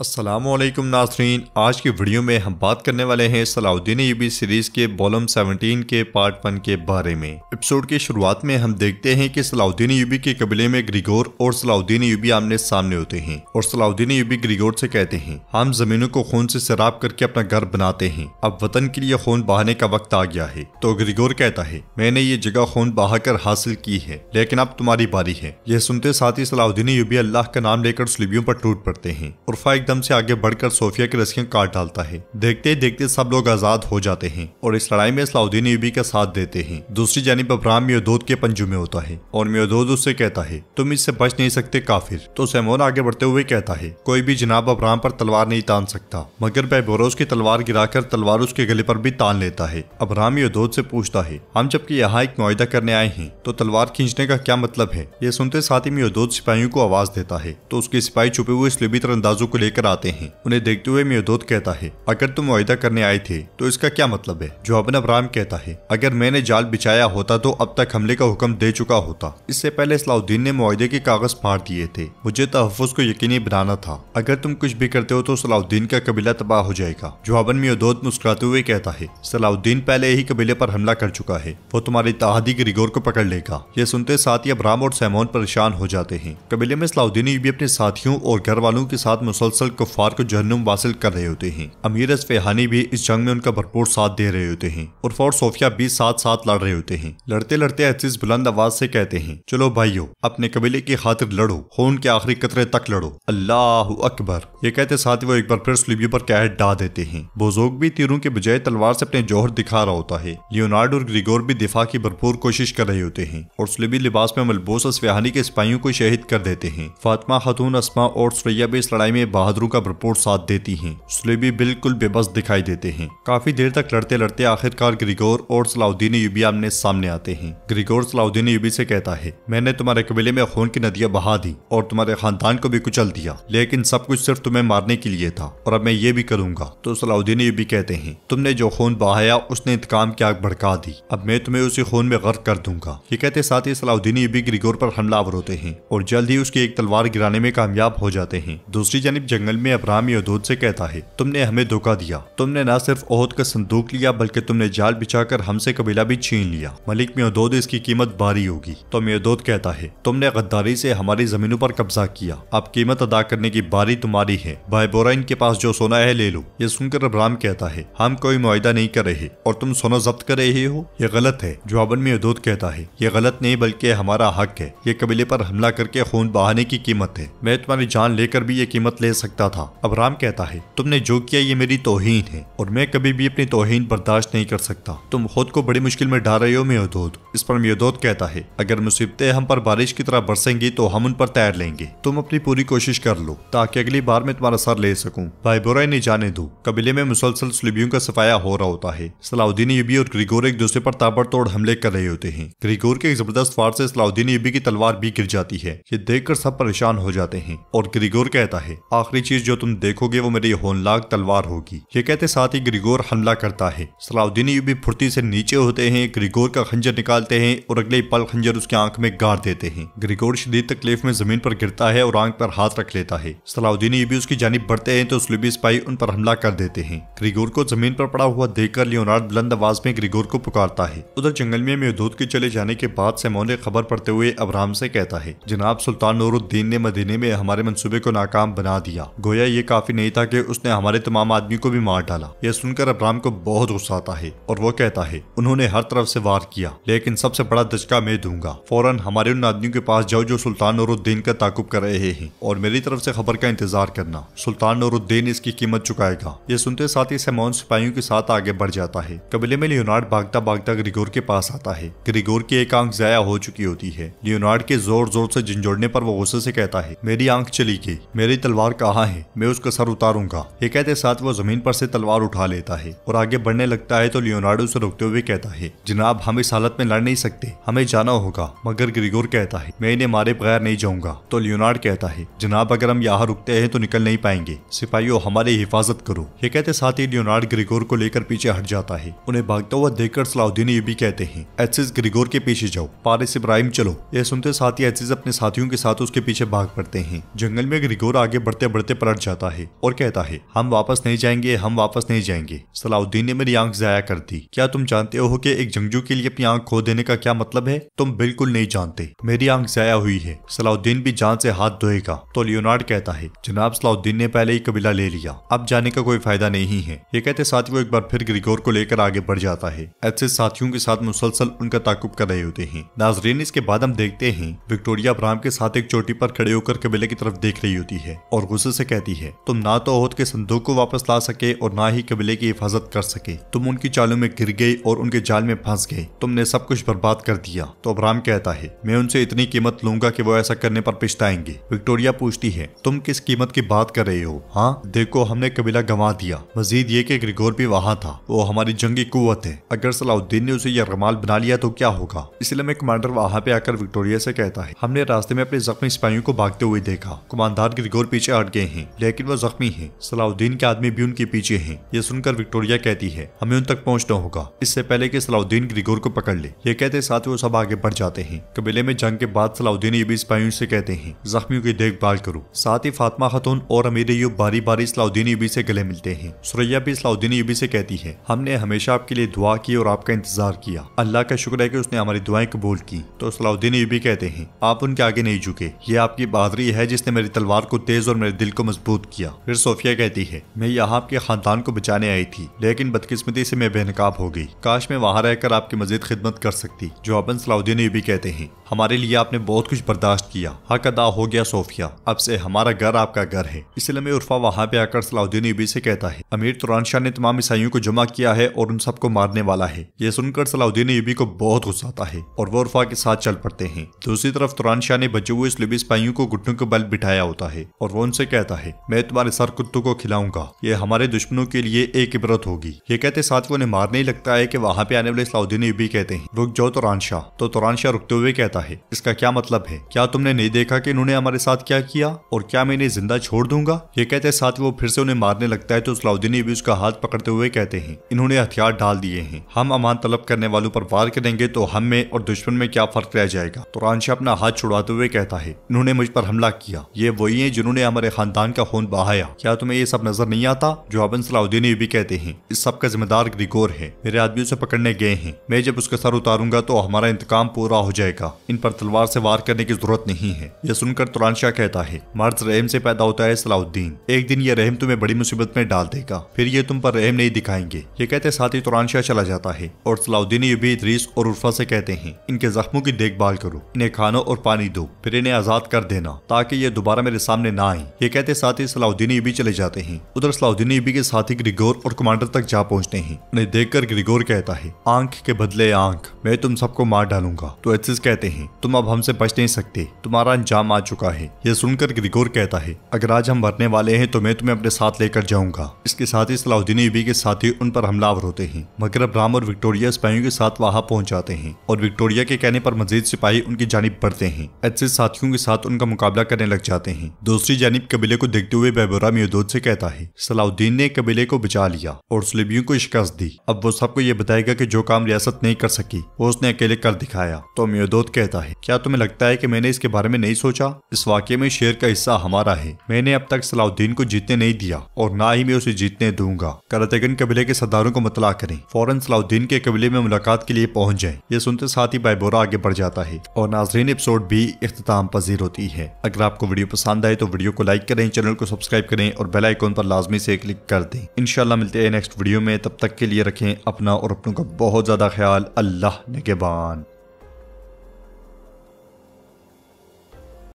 असलम नाजरीन आज की वीडियो में हम बात करने वाले हैं सलाउद्दीन यूबी सीरीज़ के बॉलम 17 के पार्ट वन के बारे में एपिसोड की शुरुआत में हम देखते हैं कि सलाउद्दीन यूबी के कबीले में ग्रिगोर और सलाउद्दीन यूबी आमने सामने होते हैं और सलाउद्दीन यूबी ग्रिगोर से कहते हैं हम जमीनों को खून से शराब करके अपना घर बनाते हैं अब वतन के लिए खून बहाने का वक्त आ गया है तो ग्रिगोर कहता है मैंने ये जगह खून बहाकर हासिल की है लेकिन अब तुम्हारी बारी है यह सुनते साथ ही सलाउद्दीन यूबी अल्लाह का नाम लेकर सुलबियों पर टूट पड़ते हैं और फाइक एकदम से आगे बढ़कर सोफिया की रस्सियां काट डालता है देखते ही देखते सब लोग आजाद हो जाते हैं और इस लड़ाई में सलाउद्दीन यूबी का साथ देते हैं दूसरी जानब अब्राहम मियोदोद के पंजू में होता है और मियोदोद उससे कहता है तुम इससे बच नहीं सकते काफिर तो सैमोन आगे बढ़ते हुए कहता है कोई भी जनाब अब्राम पर तलवार नहीं तान सकता मगर बैबोरोस की तलवार गिराकर तलवार उसके गले पर भी तान लेता है अब्राम योदोद से पूछता है हम जबकि यहाँ एक मुआदा करने आए हैं तो तलवार खींचने का क्या मतलब है ये सुनते साथ ही मियोदोद सिपाहियों को आवाज देता है तो उसके सिपाही छुपे हुए इस लिबितर अंदाजों को लेकर लेकर आते हैं उन्हें देखते हुए म्योदोत कहता है अगर तुम वायदा करने आए थे तो इसका क्या मतलब है जो अपना राम कहता है अगर मैंने जाल बिछाया होता तो अब तक हमले का हुक्म दे चुका होता इससे पहले सलाउद्दीन ने मुआदे के कागज फाड़ दिए थे मुझे तहफ़ को यकीनी बनाना था अगर तुम कुछ भी करते हो तो सलाउद्दीन का कबीला तबाह हो जाएगा जवाबन म्योदोत मुस्कुराते हुए कहता है सलाउद्दीन पहले ही कबीले पर हमला कर चुका है वो तुम्हारी तहादी रिगोर को पकड़ लेगा ये सुनते साथ ही अबराम और सैमोन परेशान हो जाते हैं कबीले में सलाउद्दीन भी अपने साथियों और घर वालों के साथ मुसलसल अल कुफार को जहनुम वासिल कर रहे होते हैं अमीर फेहानी भी इस जंग में उनका भरपूर साथ दे रहे होते हैं और फोर्ट सोफिया भी साथ साथ लड़ रहे होते हैं लड़ते लड़ते अजीज बुलंद आवाज से कहते हैं चलो भाईयो अपने कबीले की खातिर लड़ो खून के आखिरी कतरे तक लड़ो अल्लाह अकबर ये कहते साथ ही वो एक बार फिर स्लीबियो पर कैट डा देते हैं बोजोग भी तीरों के बजाय तलवार से अपने जोहर दिखा रहा होता है लियोनार्ड और ग्रिगोर भी दिफा की भरपूर कोशिश कर रहे होते हैं और स्लीबी लिबास में मलबूस असफहानी के सिपाहियों को शहीद कर देते हैं फातमा खतून असमा और सुरैया भी इस लड़ाई में बहादुर खतरों का भरपूर साथ देती हैं सुलेबी बिल्कुल बेबस दिखाई देते हैं काफी देर तक लड़ते लड़ते आखिरकार ग्रिगोर और सलाउद्दीन यूबी आमने सामने आते हैं ग्रिगोर सलाउद्दीन यूबी से कहता है मैंने तुम्हारे कबीले में खून की नदियाँ बहा दी और तुम्हारे खानदान को भी कुचल दिया लेकिन सब कुछ सिर्फ तुम्हें मारने के लिए था और अब मैं ये भी करूँगा तो सलाउद्दीन यूबी कहते हैं तुमने जो खून बहाया उसने इंतकाम की आग भड़का दी अब मैं तुम्हें उसी खून में गर्क कर दूंगा ये कहते साथ ही सलाउद्दीन यूबी ग्रिगोर पर हमलावर होते हैं और जल्द ही उसकी एक तलवार गिराने में कामयाब हो जाते हैं दूसरी जानब जंगल में अब्राहम यदूद से कहता है तुमने हमें धोखा दिया तुमने न सिर्फ ओहद का संदूक लिया बल्कि तुमने जाल बिछाकर हमसे कबीला भी छीन लिया मलिक मेदोद इसकी कीमत भारी होगी तो मेदोद कहता है तुमने गद्दारी से हमारी जमीनों पर कब्जा किया अब कीमत अदा करने की बारी तुम्हारी है बोरा इनके पास जो सोना है ले लो ये सुनकर अब्राहम कहता है हम कोई मुआदा नहीं कर रहे और तुम सोना जब्त कर रहे हो ये गलत है जवाबन में उदोत कहता है ये गलत नहीं बल्कि हमारा हक है ये कबीले पर हमला करके खून बहाने की कीमत है मैं तुम्हारी जान लेकर भी ये कीमत ले सकता सकता था अब राम कहता है तुमने जो किया ये मेरी तोहिन है और मैं कभी भी अपनी तोहिन बर्दाश्त नहीं कर सकता तुम खुद को बड़ी मुश्किल में डाल रहे हो मेहदोद इस पर मेहदोद कहता है अगर मुसीबतें हम पर बारिश की तरह बरसेंगी तो हम उन पर तैर लेंगे तुम अपनी पूरी कोशिश कर लो ताकि अगली बार में तुम्हारा सर ले सकूँ भाई बोरा नहीं जाने दो कबीले में मुसलसल सुलबियों का सफाया हो रहा होता है सलाउद्दीन यूबी और ग्रिगोर एक दूसरे पर ताबड़तोड़ हमले कर रहे होते हैं ग्रिगोर के जबरदस्त फार से सलाउद्दीन यूबी की तलवार भी गिर जाती है ये देखकर सब परेशान हो जाते हैं और ग्रिगोर कहता है आखिरी आखिरी चीज जो तुम देखोगे वो मेरी होनलाग तलवार होगी ये कहते साथ ही ग्रिगोर हमला करता है सलाउद्दीन भी फुर्ती से नीचे होते हैं ग्रिगोर का खंजर निकालते हैं और अगले पल खंजर उसके आंख में गाड़ देते हैं ग्रिगोर शदीद तकलीफ में जमीन पर गिरता है और आंख पर हाथ रख लेता है सलाउद्दीन भी उसकी जानब बढ़ते हैं तो स्लूबी स्पाई उन पर हमला कर देते हैं ग्रिगोर को जमीन पर पड़ा हुआ देखकर लियोनार्ड बुलंद आवाज में ग्रिगोर को पुकारता है उधर जंगल में मेहदूद के चले जाने के बाद सेमोन ने खबर पड़ते हुए अबराम से कहता है जनाब सुल्तान नूरुद्दीन ने मदीने में हमारे मनसूबे को नाकाम बना दिया डाला गोया ये काफी नहीं था कि उसने हमारे तमाम आदमी को भी मार डाला यह सुनकर अबराम को बहुत गुस्सा आता है और वो कहता है उन्होंने हर तरफ से वार किया लेकिन सबसे बड़ा दचका मैं दूंगा फौरन हमारे उन आदमियों के पास जाओ जो सुल्तान और उद्दीन का ताकुब कर रहे हैं और मेरी तरफ से खबर का इंतजार करना सुल्तान और उद्दीन इसकी कीमत चुकाएगा ये सुनते साथ ही सैमोन सिपाहियों के साथ आगे बढ़ जाता है कबीले में लियोनार्ड भागता भागता ग्रिगोर के पास आता है ग्रिगोर की एक आंख जया हो चुकी होती है लियोनार्ड के जोर जोर से झंझोड़ने पर वो गुस्से से कहता है मेरी आंख चली गई मेरी तलवार कहा कहा है मैं उसका सर उतारूंगा ये कहते साथ वो जमीन पर से तलवार उठा लेता है और आगे बढ़ने लगता है तो लियोनार्डो उसे रुकते हुए कहता है जनाब हम इस हालत में लड़ नहीं सकते हमें जाना होगा मगर ग्रिगोर कहता है मैं इन्हें मारे बगैर नहीं जाऊंगा तो लियोनार्ड कहता है जनाब अगर हम यहाँ रुकते हैं तो निकल नहीं पाएंगे सिपाहियों हमारी हिफाजत करो ये कहते साथ ही लियोनार्ड ग्रिगोर को लेकर पीछे हट जाता है उन्हें भागता हुआ देखकर सलाउद्दीन ये भी कहते हैं एसिस ग्रिगोर के पीछे जाओ पारिस इब्राहिम चलो यह सुनते साथ ही एसिस अपने साथियों के साथ उसके पीछे भाग पड़ते हैं जंगल में ग्रिगोर आगे बढ़ते बढ़ते करते पलट जाता है और कहता है हम वापस नहीं जाएंगे हम वापस नहीं जाएंगे सलाउद्दीन ने मेरी आंख जया कर दी क्या तुम जानते हो कि एक जंगजू के लिए अपनी आंख खो देने का क्या मतलब है तुम बिल्कुल नहीं जानते मेरी आंख जया हुई है सलाउद्दीन भी जान से हाथ धोएगा तो लियोनार्ड कहता है जनाब सलाउद्दीन ने पहले ही कबीला ले लिया अब जाने का कोई फायदा नहीं है ये कहते साथ वो एक बार फिर ग्रिगोर को लेकर आगे बढ़ जाता है ऐसे साथियों के साथ मुसलसल उनका ताकुब कर रहे होते हैं नाजरीन इसके बाद हम देखते हैं विक्टोरिया ब्राह्म के साथ एक चोटी पर खड़े होकर कबीले की तरफ देख रही होती है और गुस्से से कहती है तुम ना तो ओहद के संदूक को वापस ला सके और ना ही कबीले की हिफाजत कर सके तुम उनकी चालों में गिर गई और उनके जाल में फंस गए तुमने सब कुछ बर्बाद कर दिया तो अबराम कहता है मैं उनसे इतनी कीमत लूंगा कि वो ऐसा करने पर पिछताएंगे विक्टोरिया पूछती है तुम किस कीमत की बात कर रहे हो हाँ देखो हमने कबीला गंवा दिया मजीद ये की ग्रिगोर भी वहाँ था वो हमारी जंगी कुत है अगर सलाउद्दीन ने उसे यह रमाल बना लिया तो क्या होगा इसलिए मैं कमांडर वहाँ पे आकर विक्टोरिया से कहता है हमने रास्ते में अपने जख्मी सिपाहियों को भागते हुए देखा कमांडर ग्रिगोर पीछे हट गए हैं लेकिन वो जख्मी है सलाउद्दीन के आदमी भी उनके पीछे हैं ये सुनकर विक्टोरिया कहती है हमें उन तक पहुंचना होगा इससे पहले कि सलाउद्दीन ग्रिगोर को पकड़ ले ये कहते साथ वो सब आगे बढ़ जाते हैं कबीले में जंग के बाद सलाउद्दीन ये भी सिपाहियों से कहते हैं जख्मियों की देखभाल करो साथ ही फातिमा खतून और अमीर यूब बारी बारी सलाउद्दीन यूबी से गले मिलते हैं सुरैया भी सलाउद्दीन यूबी से कहती है हमने हमेशा आपके लिए दुआ की और आपका इंतजार किया अल्लाह का शुक्र है की उसने हमारी दुआएं कबूल की तो सलाउद्दीन यूबी कहते हैं आप उनके आगे नहीं झुके ये आपकी बहादरी है जिसने मेरी तलवार को तेज और मेरे दिल दिल को मजबूत किया फिर सोफिया कहती है मैं यहाँ आपके खानदान को बचाने आई थी लेकिन बदकिस्मती से मैं बेनकाब हो गई काश मैं वहाँ रहकर आपकी मजीद खिदमत कर सकती जो अपन सलाउद्दीन भी कहते हैं हमारे लिए आपने बहुत कुछ बर्दाश्त किया हक अदा हो गया सोफिया अब से हमारा घर आपका घर है इसलिए मैं उर्फा वहाँ पे आकर सलाउद्दीन यूबी से कहता है अमीर तुरान शाह ने तमाम ईसाइयों को जमा किया है और उन सबको मारने वाला है ये सुनकर सलाउद्दीन यूबी को बहुत गुस्सा आता है और वो उर्फा के साथ चल पड़ते हैं दूसरी तरफ तुरान शाह ने बचे हुए इस लिबी सिपाहियों को घुटनों के बल बिठाया होता है और वो उनसे कहता कहता है मैं तुम्हारे सर कुत्तों को खिलाऊंगा ये हमारे दुश्मनों के लिए एक इबरत होगी ये कहते साथ उन्हें मारने ही लगता है कि वहाँ पे आने वाले सलाउद्दीन यूबी कहते हैं रुक जाओ तुरान शाह तो तुरान शाह तो, तो रुकते हुए कहता है इसका क्या मतलब है क्या तुमने नहीं देखा की उन्होंने हमारे साथ क्या किया और क्या मैं इन्हें जिंदा छोड़ दूंगा ये कहते साथ वो फिर से उन्हें मारने लगता है तो सलाउद्दीन यूबी उसका हाथ पकड़ते हुए कहते हैं इन्होंने हथियार डाल दिए हैं हम अमान तलब करने वालों पर वार करेंगे तो हम में और दुश्मन में क्या फर्क रह जाएगा तुरान तो शाह अपना हाथ छुड़ाते हुए कहता है इन्होंने मुझ पर हमला किया ये वही है जिन्होंने हमारे खान खानदान का खून बहाया क्या तुम्हें ये सब नजर नहीं आता जो अबन सलाउद्दीन भी कहते हैं इस सब का जिम्मेदार ग्रिगोर है मेरे आदमी उसे पकड़ने गए हैं मैं जब उसका सर उतारूंगा तो हमारा इंतकाम पूरा हो जाएगा इन पर तलवार से वार करने की जरूरत नहीं है यह सुनकर तुरान शाह कहता है मर्द रहम से पैदा होता है सलाउद्दीन एक दिन ये रहम तुम्हें बड़ी मुसीबत में डाल देगा फिर ये तुम पर रहम नहीं दिखाएंगे ये कहते साथ ही तुरान शाह चला जाता है और सलाउद्दीन यूबी इदरीस और उर्फा से कहते हैं इनके जख्मों की देखभाल करो इन्हें खाना और पानी दो फिर इन्हें आजाद कर देना ताकि ये दोबारा मेरे सामने ना आए ये कहते साथ ही सलाउद्दीन ईबी चले जाते हैं उधर सलाउद्दीन ईबी के ही ग्रिगोर और कमांडर तक जा पहुंचते हैं उन्हें देखकर ग्रिगोर कहता है आंख के बदले आंख मैं तुम सबको मार डालूंगा तो एथिस कहते हैं तुम अब हमसे बच नहीं सकते तुम्हारा अंजाम आ चुका है यह सुनकर ग्रिगोर कहता है अगर आज हम मरने वाले हैं तो मैं तुम्हें अपने साथ लेकर जाऊंगा इसके साथ ही सलाउद्दीन ईबी के साथी उन पर हमलावर होते हैं मगर अब्राम और विक्टोरिया सिपाहियों के साथ वहां पहुंच जाते हैं और विक्टोरिया के कहने पर मजीद सिपाही उनकी जानब बढ़ते हैं एथिस साथियों के साथ उनका मुकाबला करने लग जाते हैं दूसरी जानब कबील कबीले को देखते हुए बैबुरा मियोदोद से कहता है सलाउद्दीन ने कबीले को बचा लिया और सलीबियों को शिकस्त दी अब वो सबको ये बताएगा कि जो काम रियासत नहीं कर सकी वो उसने अकेले कर दिखाया तो मियोदोद कहता है क्या तुम्हें लगता है की मैंने इसके बारे में नहीं सोचा इस वाक्य में शेर का हिस्सा हमारा है मैंने अब तक सलाउद्दीन को जीतने नहीं दिया और ना ही मैं उसे जीतने दूंगा करतगन कबीले के सरदारों को मतला करें फौरन सलाउद्दीन के कबीले में मुलाकात के लिए पहुंच जाए ये सुनते साथ ही बेबोरा आगे बढ़ जाता है और नाजरीन एपिसोड भी अख्ताम पजीर होती है अगर आपको वीडियो पसंद आए तो वीडियो को लाइक करें करें चैनल को सब्सक्राइब करें और बेल आइकॉन पर लाजमी से क्लिक कर दें इनशाला मिलते हैं नेक्स्ट वीडियो में तब तक के लिए रखें अपना और अपनों का बहुत ज़्यादा ख्याल अल्लाह नगेबान